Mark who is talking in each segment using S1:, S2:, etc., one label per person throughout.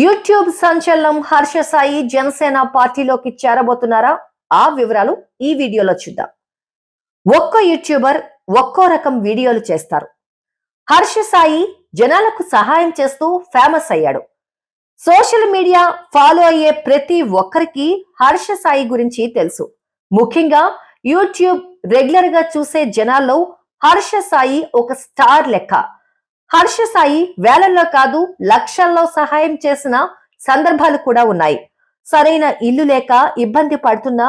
S1: YouTube సంచలనం హర్ష సాయి జనసేన పార్టీలోకి చేరబోతున్నారా ఆ వివరాలు ఈ వీడియోలో చూద్దాం ఒక్కో యూట్యూబర్ ఒక్కో రకం వీడియోలు చేస్తారు హర్ష సాయి జనాలకు సహాయం చేస్తూ ఫేమస్ అయ్యాడు సోషల్ మీడియా ఫాలో అయ్యే ప్రతి ఒక్కరికి హర్ష సాయి గురించి తెలుసు ముఖ్యంగా యూట్యూబ్ రెగ్యులర్ గా చూసే జనాల్లో హర్ష సాయి ఒక స్టార్ లెక్క హర్ష సాయి వేలల్లో కాదు లక్షల్లో సహాయం చేసిన సందర్భాలు కూడా ఉన్నాయి సరైన ఇల్లు లేక ఇబ్బంది పడుతున్న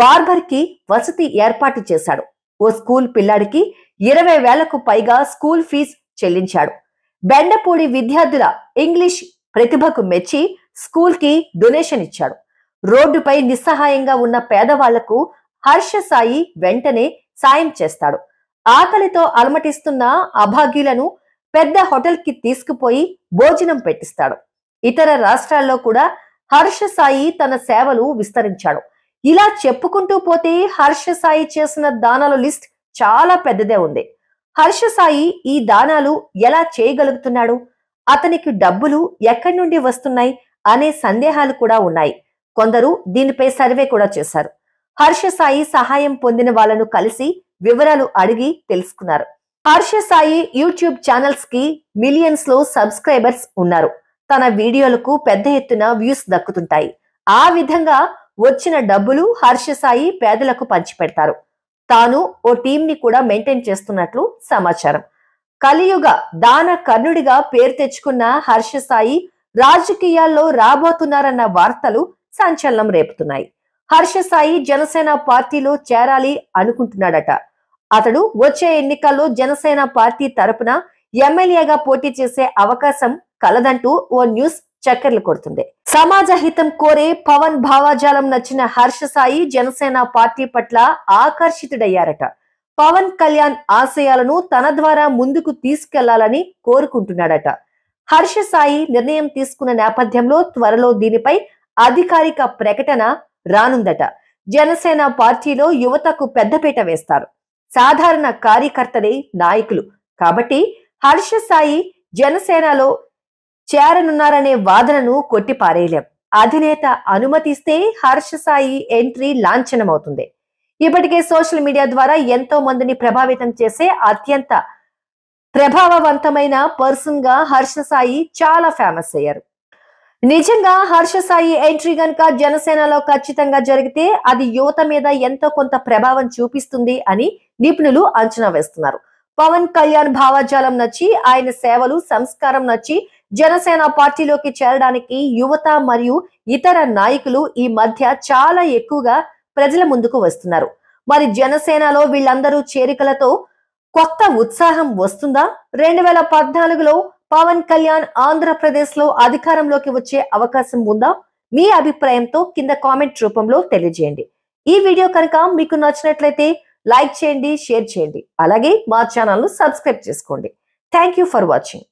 S1: బార్బర్ కి వసతి ఏర్పాటు చేశాడు ఓ స్కూల్ పిల్లాడికి ఇరవై వేలకు పైగా స్కూల్ ఫీజు చెల్లించాడు బెండపూడి విద్యార్థుల ఇంగ్లీష్ ప్రతిభకు మెచ్చి స్కూల్ కి డొనేషన్ ఇచ్చాడు రోడ్డుపై నిస్సహాయంగా ఉన్న పేదవాళ్లకు హర్ష సాయి వెంటనే సాయం చేస్తాడు ఆకలితో అలమటిస్తున్న అభాగ్యులను పెద్ద హోటల్ కి తీసుకుపోయి భోజనం పెట్టిస్తాడు ఇతర రాష్ట్రాల్లో కూడా హర్ష సాయి తన సేవలు విస్తరించాడు ఇలా చెప్పుకుంటూ పోతే హర్ష సాయి చేసిన దానాల లిస్ట్ చాలా పెద్దదే ఉంది హర్ష సాయి ఈ దానాలు ఎలా చేయగలుగుతున్నాడు అతనికి డబ్బులు ఎక్కడి నుండి వస్తున్నాయి అనే సందేహాలు కూడా ఉన్నాయి కొందరు దీనిపై సర్వే కూడా చేశారు హర్ష సాయి సహాయం పొందిన వాళ్లను కలిసి వివరాలు అడిగి తెలుసుకున్నారు హర్ష సాయి యూట్యూబ్ ఛానల్స్ కి మిలియన్స్ లో సబ్స్క్రైబర్స్ ఉన్నారు తన వీడియోలకు పెద్ద ఎత్తున వ్యూస్ దక్కుతుంటాయి ఆ విధంగా వచ్చిన డబ్బులు హర్ష సాయి పేదలకు పంచిపెడతారు తాను ఓ టీంని కూడా మెయింటైన్ చేస్తున్నట్లు సమాచారం కలియుగ దాన కర్ణుడిగా పేరు తెచ్చుకున్న హర్ష సాయి రాజకీయాల్లో రాబోతున్నారన్న వార్తలు సంచలనం రేపుతున్నాయి హర్ష సాయి జనసేన పార్టీలో చేరాలి అనుకుంటున్నాడట అతడు వచ్చే ఎన్నికల్లో జనసేన పార్టీ తరపున ఎమ్మెల్యేగా పోటీ చేసే అవకాశం కలదంటూ ఓ న్యూస్ చక్కెర్లు కొడుతుంది సమాజ హితం కోరే పవన్ భావాజాలం నచ్చిన హర్ష సాయి జనసేన పార్టీ పట్ల ఆకర్షితుడయ్యారట పవన్ కళ్యాణ్ ఆశయాలను తన ద్వారా ముందుకు తీసుకెళ్లాలని కోరుకుంటున్నాడట హర్ష సాయి నిర్ణయం తీసుకున్న నేపథ్యంలో త్వరలో దీనిపై అధికారిక ప్రకటన రానుందట జనసేన పార్టీలో యువతకు పెద్దపీట వేస్తారు సాధారణ కార్యకర్తలే నాయకులు కాబట్టి హర్ష సాయి జనసేనలో చేరనున్నారనే వాదనను కొట్టిపారేయలేం అధినేత అనుమతిస్తే హర్ష సాయి ఎంట్రీ లాంఛనమవుతుంది ఇప్పటికే సోషల్ మీడియా ద్వారా ఎంతో మందిని ప్రభావితం చేసే అత్యంత ప్రభావవంతమైన పర్సన్ గా హర్ష సాయి చాలా ఫేమస్ అయ్యారు నిజంగా హర్షసాయి ఎంట్రీ గనుక జనసేనలో ఖచ్చితంగా జరిగితే అది యువత మీద ఎంతో కొంత ప్రభావం చూపిస్తుంది అని నిపుణులు అంచనా వేస్తున్నారు పవన్ కళ్యాణ్ భావజాలం నచ్చి ఆయన సేవలు సంస్కారం నచ్చి జనసేన పార్టీలోకి చేరడానికి యువత మరియు ఇతర నాయకులు ఈ మధ్య చాలా ఎక్కువగా ప్రజల ముందుకు వస్తున్నారు మరి జనసేనలో వీళ్ళందరూ చేరికలతో కొత్త ఉత్సాహం వస్తుందా రెండు వేల పద్నాలుగులో పవన్ కళ్యాణ్ ఆంధ్రప్రదేశ్ లో అధికారంలోకి వచ్చే అవకాశం ఉందా మీ అభిప్రాయంతో కింద కామెంట్ రూపంలో తెలియజేయండి ఈ వీడియో కనుక మీకు నచ్చినట్లయితే లైక్ చేయండి షేర్ చేయండి అలాగే మా ఛానల్ను సబ్స్క్రైబ్ చేసుకోండి థ్యాంక్ యూ ఫర్ వాచింగ్